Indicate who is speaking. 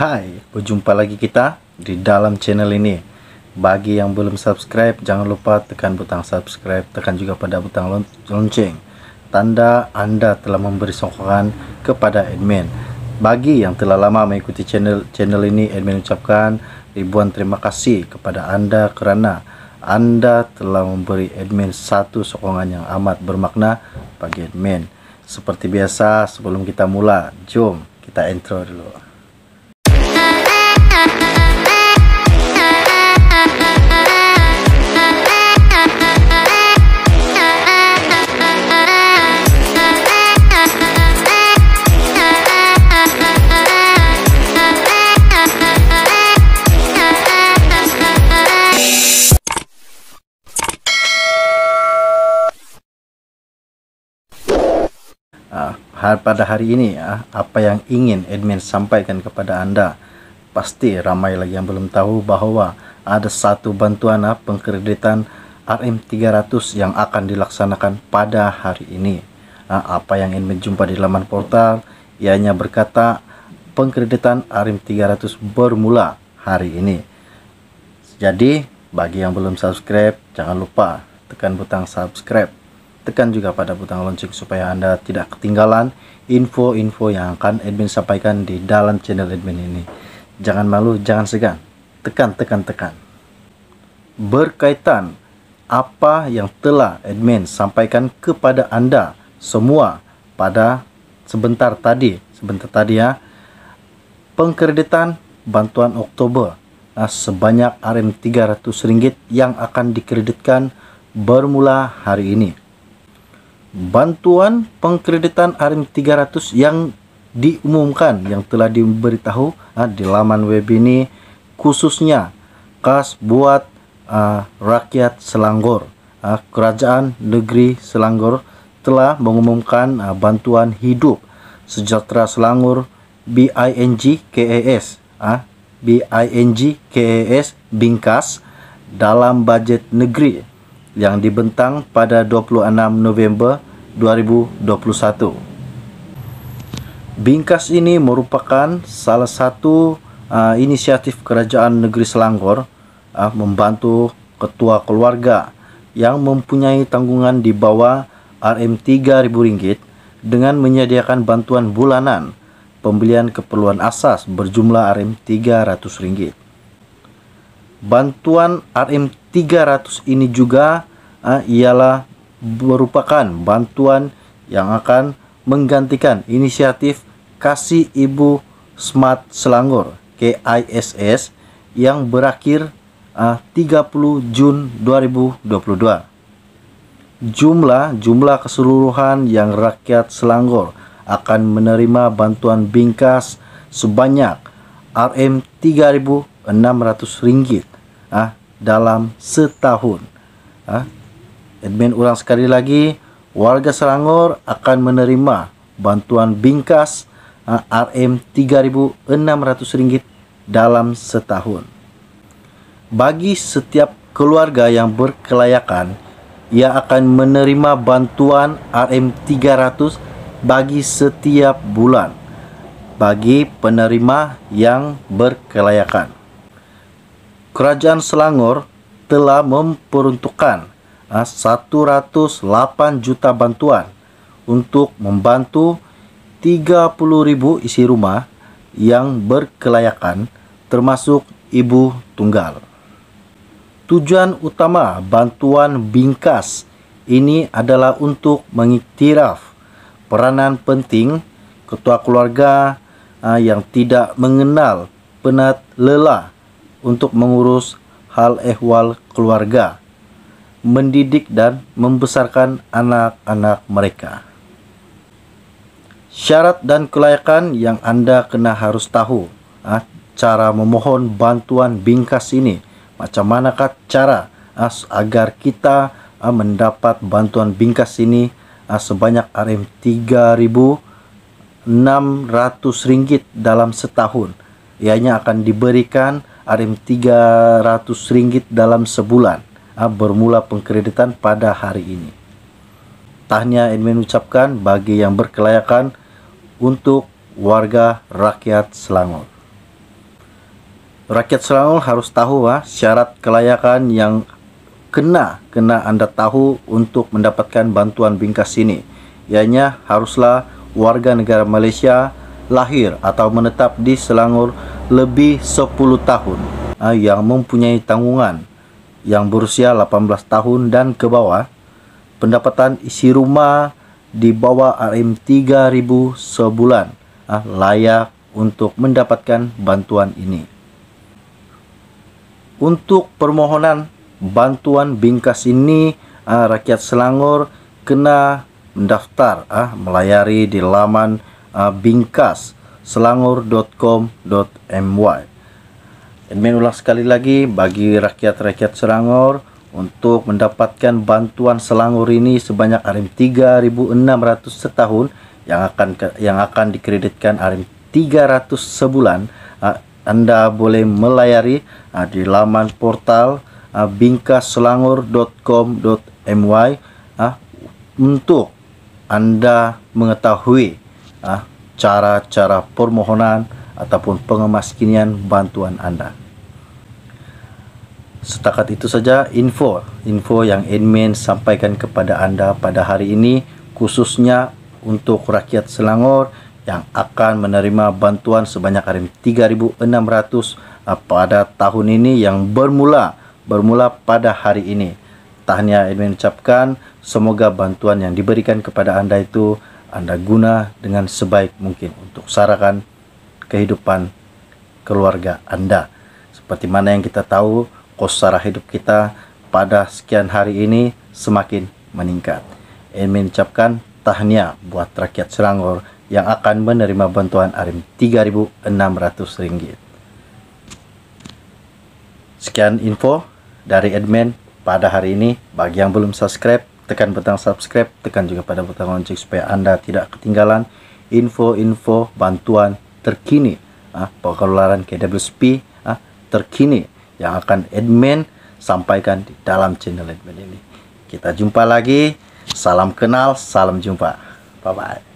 Speaker 1: Hai, berjumpa lagi kita di dalam channel ini. Bagi yang belum subscribe, jangan lupa tekan butang subscribe, tekan juga pada butang lonceng. Tanda Anda telah memberi sokongan kepada admin. Bagi yang telah lama mengikuti channel channel ini, admin ucapkan ribuan terima kasih kepada Anda kerana Anda telah memberi admin satu sokongan yang amat bermakna bagi admin. Seperti biasa, sebelum kita mula, jom kita intro dulu. uh, pada hari ini ya apa yang ingin admin sampaikan kepada Anda. Pasti ramai lagi yang belum tahu bahwa ada satu bantuan ah, pengkreditan RM300 yang akan dilaksanakan pada hari ini. uh, apa yang ingin menjumpa di laman portal, ianya berkata pengkreditan RM300 bermula hari ini. Jadi, bagi yang belum subscribe, jangan lupa tekan butang subscribe tekan juga pada butang lonceng supaya Anda tidak ketinggalan info-info yang akan admin sampaikan di dalam channel admin ini. Jangan malu, jangan segan. Tekan, tekan, tekan. Berkaitan apa yang telah admin sampaikan kepada Anda semua pada sebentar tadi, sebentar tadi ya, pengkreditan bantuan Oktober nah, sebanyak RM300 yang akan dikreditkan bermula hari ini bantuan pengkreditan rm 300 yang diumumkan yang telah diberitahu uh, di laman web ini khususnya khas buat uh, rakyat Selangor. Uh, Kerajaan Negeri Selangor telah mengumumkan uh, bantuan hidup sejahtera Selangor BING KES BING KES Bingkas dalam bajet negeri yang dibentang pada 26 November 2021. Bingkas ini merupakan salah satu uh, inisiatif Kerajaan Negeri Selangor uh, membantu ketua keluarga yang mempunyai tanggungan di bawah RM3.000 dengan menyediakan bantuan bulanan pembelian keperluan asas berjumlah RM300. Bantuan RM 300 ini juga uh, ialah merupakan bantuan yang akan menggantikan inisiatif Kasih Ibu Smart Selangor KISS yang berakhir ah, uh, 30 Jun 2022. Jumlah jumlah keseluruhan yang rakyat Selangor akan menerima bantuan bingkas sebanyak RM 3.600 ringgit ah, dalam setahun. Ha? Admin ulang sekali lagi, warga Selangor akan menerima bantuan bingkas RM3,600 dalam setahun. Bagi setiap keluarga yang berkelayakan, ia akan menerima bantuan RM300 bagi setiap bulan bagi penerima yang berkelayakan. Kerajaan Selangor telah memperuntukkan 108 ah, juta bantuan untuk membantu 30 ribu isi rumah yang berkelayakan termasuk ibu tunggal. Tujuan utama bantuan bingkas ini adalah untuk mengiktiraf peranan penting ketua keluarga ah, yang tidak mengenal penat lelah untuk mengurus hal ehwal keluarga, mendidik dan membesarkan anak-anak mereka. Syarat dan kelayakan yang Anda kena harus tahu. Ah, cara memohon bantuan bingkas ini, macam manakah cara ah agar kita ah, mendapat bantuan bingkas ini ah, sebanyak RM 3.600 ringgit dalam setahun. Ianya akan diberikan arim 300 ringgit dalam sebulan ah, bermula pengkreditan pada hari ini. Tahniah, Edmin ucapkan bagi yang berkelayakan untuk warga rakyat Selangor. Rakyat Selangor harus tahu uh, syarat kelayakan yang kena kena Anda tahu untuk mendapatkan bantuan bingkas ini. Ianya haruslah warga negara Malaysia lahir atau menetap di Selangor lebih 10 tahun ah, yang mempunyai tanggungan yang berusia 18 tahun dan ke bawah pendapatan isi rumah di bawah RM3.000 sebulan ah, layak untuk mendapatkan bantuan ini. Untuk permohonan bantuan bingkas ini ah, rakyat Selangor kena mendaftar melayari di laman Uh, bingkas selangor.com.my Admin ulang sekali lagi bagi rakyat-rakyat Selangor untuk mendapatkan bantuan Selangor ini sebanyak RM3.600 setahun yang akan yang akan dikreditkan RM300 sebulan uh, Anda boleh melayari uh, di laman portal my untuk Anda mengetahui Ah, cara-cara permohonan ataupun pengemaskinian bantuan anda. Setakat itu saja info, info yang admin sampaikan kepada anda pada hari ini khususnya untuk rakyat Selangor yang akan menerima bantuan sebanyak rm 3600 ah, pada tahun ini yang bermula bermula pada hari ini. Tahniah admin ucapkan semoga bantuan yang diberikan kepada anda itu anda guna dengan sebaik mungkin untuk sarakan kehidupan keluarga Anda. Seperti mana yang kita tahu, kos sara hidup kita pada sekian hari ini semakin meningkat. Ini mengucapkan tahniah buat rakyat Selangor yang akan menerima bantuan ARIM Rp3.600. Sekian info dari admin pada hari ini. Bagi yang belum subscribe, tekan butang subscribe, tekan juga pada butang lonceng supaya Anda tidak ketinggalan info-info bantuan terkini ah, pengeluaran KWSP ah, terkini yang akan admin sampaikan di dalam channel admin ini. Kita jumpa lagi. Salam kenal, salam jumpa. Bye-bye.